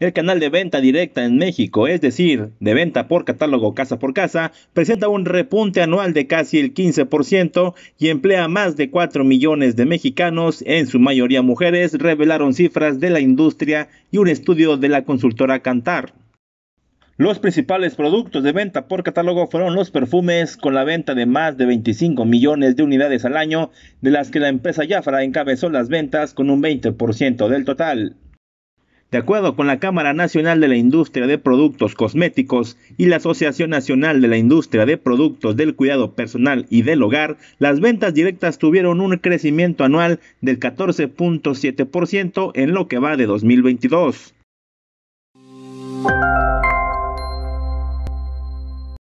El canal de venta directa en México, es decir, de venta por catálogo casa por casa, presenta un repunte anual de casi el 15% y emplea a más de 4 millones de mexicanos, en su mayoría mujeres, revelaron cifras de la industria y un estudio de la consultora Cantar. Los principales productos de venta por catálogo fueron los perfumes, con la venta de más de 25 millones de unidades al año, de las que la empresa Jafra encabezó las ventas con un 20% del total. De acuerdo con la Cámara Nacional de la Industria de Productos Cosméticos y la Asociación Nacional de la Industria de Productos del Cuidado Personal y del Hogar, las ventas directas tuvieron un crecimiento anual del 14.7% en lo que va de 2022.